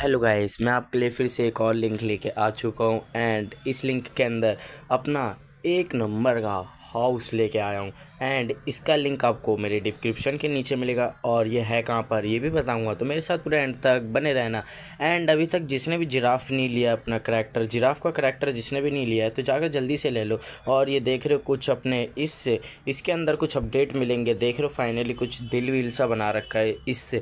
hello guys मैं आपके लिए फिर से एक और लिंक लेके आ चुका हूँ एंड इस लिंक के अंदर अपना एक नंबर का हाउस लेके आया हूँ एंड इसका लिंक आपको मेरे डिस्क्रिप्शन के नीचे मिलेगा और ये है कहाँ पर ये भी बताऊँगा तो मेरे साथ पूरा एंड तक बने रहना एंड अभी तक जिसने भी जिराफ नहीं लिया अपना करैक्टर जिराफ का करैक्टर जिसने भी नहीं लिया है तो जाकर जल्दी से ले लो और ये देख रहे हो कुछ अपने इस इसके अंदर कुछ अपडेट मिलेंगे देख रहे हो फाइनली कुछ दिल विल सा बना रखा है इस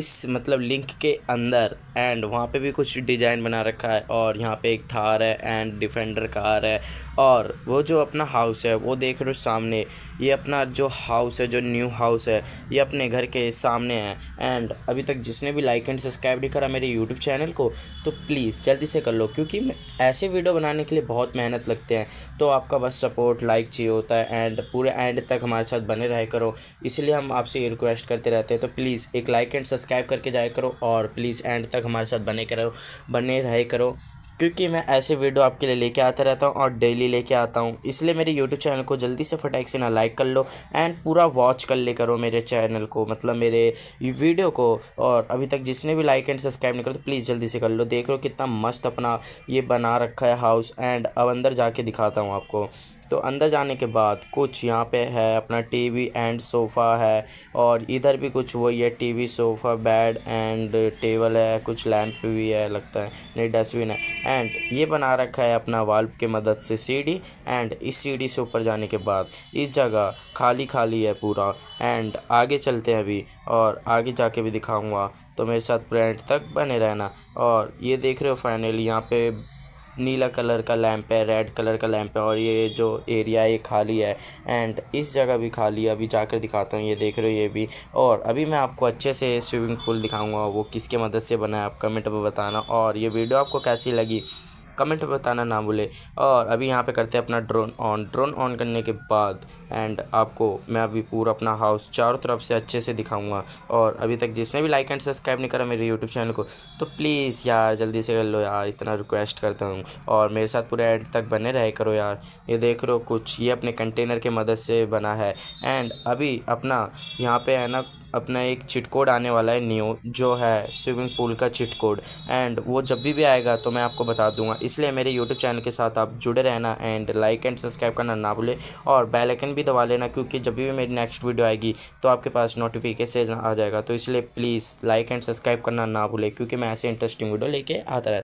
इस मतलब लिंक के अंदर एंड वहाँ पर भी कुछ डिज़ाइन बना रखा है और यहाँ पर एक थार है एंड डिफेंडर कार है और वो जो अपना हाउस है वो देख देख रहे हो सामने ये अपना जो हाउस है जो न्यू हाउस है ये अपने घर के सामने है एंड अभी तक जिसने भी लाइक एंड सब्सक्राइब नहीं करा मेरे यूट्यूब चैनल को तो प्लीज़ जल्दी से कर लो क्योंकि ऐसे वीडियो बनाने के लिए बहुत मेहनत लगते हैं तो आपका बस सपोर्ट लाइक चाहिए होता है एंड पूरे एंड तक हमारे साथ बने रहे करो इसलिए हम आपसे ये रिक्वेस्ट करते रहते हैं तो प्लीज़ एक लाइक एंड सब्सक्राइब करके जाया करो और प्लीज़ एंड तक हमारे साथ बने करो बने रहे करो क्योंकि मैं ऐसे वीडियो आपके लिए लेके आता रहता हूँ और डेली लेके आता हूँ इसलिए मेरे यूट्यूब चैनल को जल्दी से फटाक से ना लाइक कर लो एंड पूरा वॉच कर ले करो मेरे चैनल को मतलब मेरे वीडियो को और अभी तक जिसने भी लाइक एंड सब्सक्राइब नहीं करो तो प्लीज़ जल्दी से कर लो देख लो कितना मस्त अपना ये बना रखा है हाउस एंड अब अंदर जाके दिखाता हूँ आपको तो अंदर जाने के बाद कुछ यहाँ पे है अपना टीवी एंड सोफ़ा है और इधर भी कुछ वही है TV sofa bed and table है कुछ लैंप भी है लगता है नहीं डस्टबिन है एंड ये बना रखा है अपना वाल्व के मदद से सीढ़ी एंड इस सीढ़ी से ऊपर जाने के बाद इस जगह खाली खाली है पूरा एंड आगे चलते हैं अभी और आगे जाके भी दिखाऊँगा तो मेरे साथ फ्रेंड तक बने रहना और ये देख रहे हो फाइनली यहाँ पे नीला कलर का लैंप है रेड कलर का लैंप है और ये जो एरिया है ये खाली है एंड इस जगह भी खाली है अभी जाकर दिखाता हूँ ये देख रहे हो ये भी और अभी मैं आपको अच्छे से स्विमिंग पूल दिखाऊंगा वो किसके मदद से बना है आप कमेंट में बताना और ये वीडियो आपको कैसी लगी कमेंट में बताना ना भूले और अभी यहाँ पर करते हैं अपना ड्रोन ऑन ड्रोन ऑन करने के बाद एंड आपको मैं अभी पूरा अपना हाउस चारों तरफ से अच्छे से दिखाऊंगा और अभी तक जिसने भी लाइक एंड सब्सक्राइब नहीं करा मेरे यूट्यूब चैनल को तो प्लीज़ यार जल्दी से कर लो यार इतना रिक्वेस्ट करता हूँ और मेरे साथ पूरे एड तक बने रह करो यार ये देख रहे हो कुछ ये अपने कंटेनर के मदद से बना है एंड अभी अपना यहाँ पर है ना अपना एक चिट कोड आने वाला है न्यू जो है स्विमिंग पूल का चिट कोड एंड वो जब भी भी आएगा तो मैं आपको बता दूंगा इसलिए मेरे यूट्यूब चैनल के साथ आप जुड़े रहना एंड लाइक एंड सब्सक्राइब करना ना भूलें और बेल आइकन भी भी दबा लेना क्योंकि जब भी मेरी नेक्स्ट वीडियो आएगी तो आपके पास नोटिफिकेशन आ जाएगा तो इसलिए प्लीज़ लाइक एंड सब्सक्राइब करना ना भूलें क्योंकि मैं ऐसे इंटरेस्टिंग वीडियो लेके आता रहता